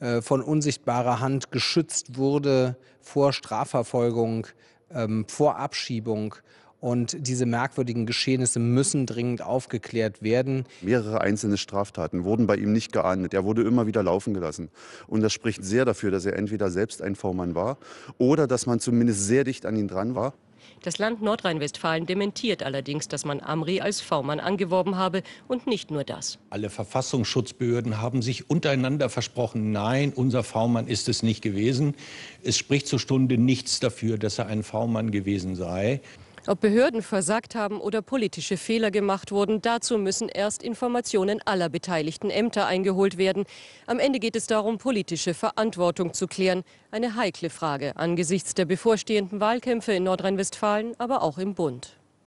Äh, von unsichtbarer Hand geschützt wurde vor Strafverfolgung, ähm, vor Abschiebung. Und diese merkwürdigen Geschehnisse müssen dringend aufgeklärt werden. Mehrere einzelne Straftaten wurden bei ihm nicht geahndet. Er wurde immer wieder laufen gelassen. Und das spricht sehr dafür, dass er entweder selbst ein Vormann war oder dass man zumindest sehr dicht an ihn dran war. Das Land Nordrhein-Westfalen dementiert allerdings, dass man Amri als V-Mann angeworben habe und nicht nur das. Alle Verfassungsschutzbehörden haben sich untereinander versprochen, nein, unser V-Mann ist es nicht gewesen. Es spricht zur Stunde nichts dafür, dass er ein V-Mann gewesen sei. Ob Behörden versagt haben oder politische Fehler gemacht wurden, dazu müssen erst Informationen aller beteiligten Ämter eingeholt werden. Am Ende geht es darum, politische Verantwortung zu klären. Eine heikle Frage angesichts der bevorstehenden Wahlkämpfe in Nordrhein-Westfalen, aber auch im Bund.